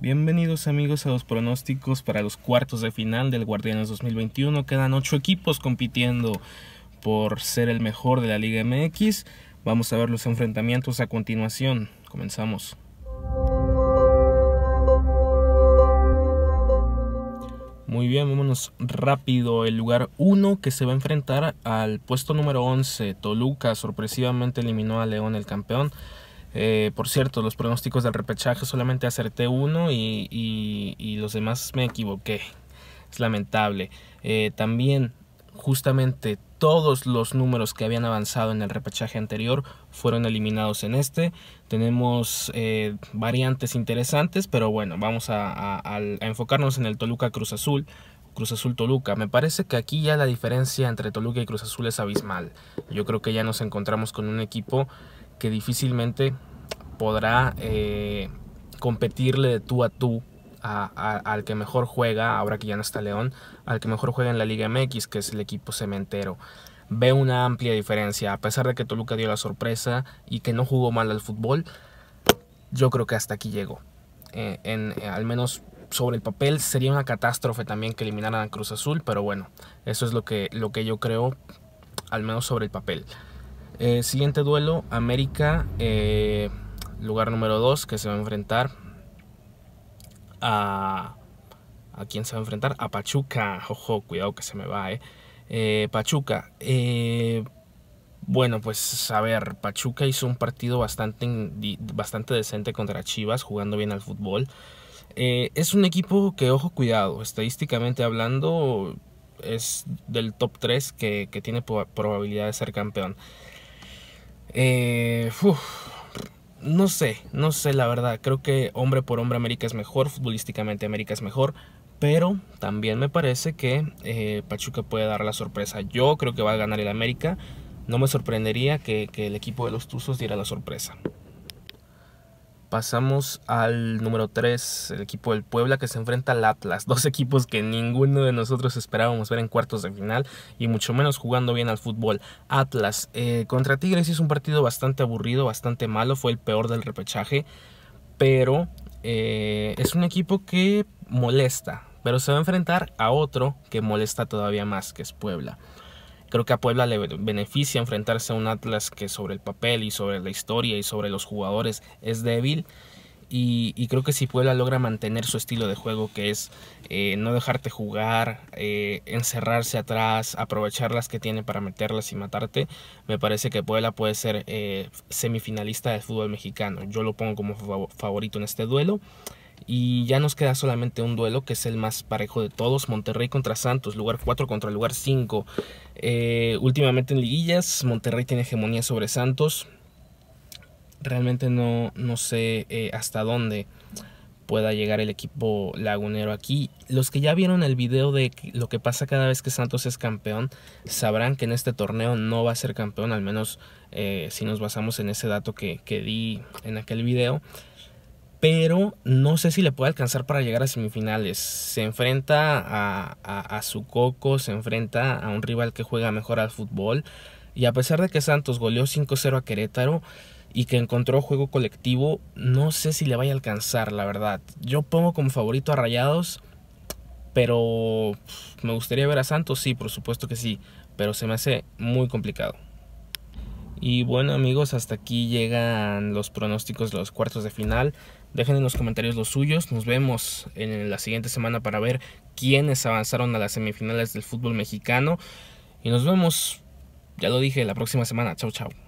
Bienvenidos amigos a los pronósticos para los cuartos de final del Guardianes 2021. Quedan ocho equipos compitiendo por ser el mejor de la Liga MX. Vamos a ver los enfrentamientos a continuación. Comenzamos. Muy bien, vámonos rápido. El lugar 1 que se va a enfrentar al puesto número 11, Toluca, sorpresivamente eliminó a León el campeón. Eh, por cierto, los pronósticos del repechaje solamente acerté uno y, los demás me equivoqué. Es lamentable. Eh, también, justamente, todos los números que habían avanzado en el repechaje anterior fueron eliminados en este. Tenemos eh, variantes interesantes, pero bueno, vamos a enfocarnos en el Toluca Cruz Azul. Cruz Azul Toluca. Me parece que aquí ya la diferencia entre Toluca y Cruz Azul es abismal. Yo creo que ya nos encontramos con un equipo que difícilmente podrá eh, competirle de tú a tú al que mejor juega, ahora que ya no está León, al que mejor juega en la Liga MX, que es el equipo cementero. Ve una amplia diferencia, a pesar de que Toluca dio la sorpresa y que no jugó mal al fútbol, yo creo que hasta aquí llegó. Eh, en, eh, al menos sobre el papel sería una catástrofe también que eliminaran a Cruz Azul, pero bueno, eso es lo que, lo que yo creo, al menos sobre el papel. Eh, siguiente duelo, América, eh, lugar número 2, que se va a enfrentar a... ¿A quién se va a enfrentar? A Pachuca. Ojo, cuidado que se me va, ¿eh? eh Pachuca. bueno, pues a ver, Pachuca hizo un partido bastante, bastante decente contra Chivas, jugando bien al fútbol. es un equipo que, ojo, cuidado, estadísticamente hablando, es del top 3 que, que tiene probabilidad de ser campeón. Eh, no sé, no sé la verdad. Creo que hombre por hombre América es mejor, futbolísticamente América es mejor. Pero también me parece que eh, Pachuca puede dar la sorpresa. Yo creo que va a ganar el América. No me sorprendería que, que el equipo de los Tuzos diera la sorpresa. Pasamos al número 3, el equipo del Puebla que se enfrenta al Atlas, dos equipos que ninguno de nosotros esperábamos ver en cuartos de final y mucho menos jugando bien al fútbol. Atlas eh, contra Tigres es un partido bastante aburrido, bastante malo, fue el peor del repechaje, pero eh, es un equipo que molesta, pero se va a enfrentar a otro que molesta todavía más, que es Puebla. Creo que a Puebla le beneficia enfrentarse a un Atlas que sobre el papel y sobre la historia y sobre los jugadores es débil. Y, creo que si Puebla logra mantener su estilo de juego, que es eh, no dejarte jugar, eh, encerrarse atrás, aprovechar las que tiene para meterlas y matarte, me parece que Puebla puede ser eh, semifinalista del fútbol mexicano. Yo lo pongo como favorito en este duelo. Y ya nos queda solamente un duelo, que es el más parejo de todos, Monterrey contra Santos, lugar 4 contra lugar 5. Eh, últimamente en liguillas, Monterrey tiene hegemonía sobre Santos. Realmente no, sé eh, hasta dónde pueda llegar el equipo lagunero aquí. Los que ya vieron el video de lo que pasa cada vez que Santos es campeón, sabrán que en este torneo no va a ser campeón, al menos eh, si nos basamos en ese dato que, que di en aquel video pero no sé si le puede alcanzar para llegar a semifinales. Se enfrenta a, a, su coco, se enfrenta a un rival que juega mejor al fútbol. Y a pesar de que Santos goleó 5-0 a Querétaro y que encontró juego colectivo, no sé si le vaya a alcanzar, la verdad. Yo pongo como favorito a Rayados, pero me gustaría ver a Santos, sí, por supuesto que sí, pero se me hace muy complicado. Y bueno amigos, hasta aquí llegan los pronósticos de los cuartos de final. Dejen en los comentarios los suyos. Nos vemos en la siguiente semana para ver quiénes avanzaron a las semifinales del fútbol mexicano. Y nos vemos, ya lo dije, la próxima semana. Chau, chau.